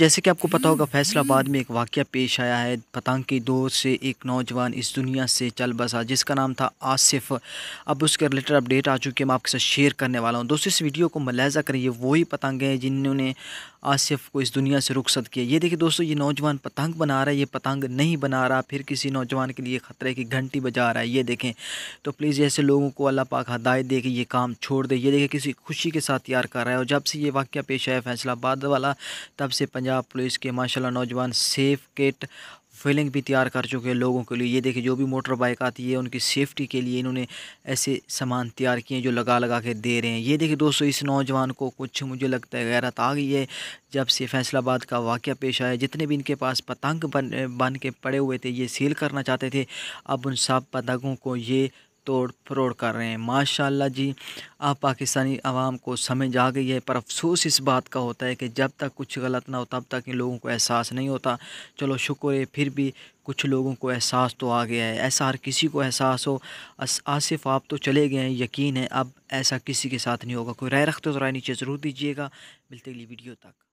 जैसे कि आपको पता होगा फैसलाबाद में एक वाक़ पेश आया है पतंग की दौर से एक नौजवान इस दुनिया से चल बसा जिसका नाम था आसिफ अब उसके रिलेटेड अपडेट आ चुकी है मैं आपके साथ शेयर करने वाला हूँ दोस्तों इस वीडियो को करें करिए वही पतंग हैं जिन्होंने आसिफ को इस दुनिया से रुखसत किया ये देखिए दोस्तों ये नौजवान पतंग बना रहा है ये पतंग नहीं बना रहा फिर किसी नौजवान के लिए ख़तरे की घंटी बजा रहा है ये देखें तो प्लीज़ ऐसे लोगों को अल्लाह पाक हदायत दे कि ये काम छोड़ दे ये देखें किसी खुशी के साथ तैयार कर रहा है और जब से ये वाक्य पेश आया फैसलाबाद वाला तब से पंजाब पुलिस के माशाला नौजवान सेफ किट फिलिंग भी तैयार कर चुके हैं लोगों के लिए ये देखिए जो भी मोटर बाइक आती है उनकी सेफ्टी के लिए इन्होंने ऐसे सामान तैयार किए हैं जो लगा लगा के दे रहे हैं ये देखिए दोस्तों इस नौजवान को कुछ मुझे लगता है गैरत आ गई है जब से फैसलाबाद का वाक़ पेश आया जितने भी इनके पास पतंग बन बन के पड़े हुए थे ये सील करना चाहते थे अब उन सब पतंगों को ये तोड़ फरोड़ कर रहे हैं माशाल्लाह जी अब पाकिस्तानी आवाम को समझ आ गई है पर अफसोस इस बात का होता है कि जब तक कुछ गलत ना हो तब तक इन लोगों को एहसास नहीं होता चलो शुक्र है फिर भी कुछ लोगों को एहसास तो आ गया है ऐसा हर किसी को एहसास हो आसिफ आप तो चले गए हैं यकीन है अब ऐसा किसी के साथ नहीं होगा कोई राय रखते हो तो राय नीचे ज़रूर दीजिएगा मिलते अगली वीडियो तक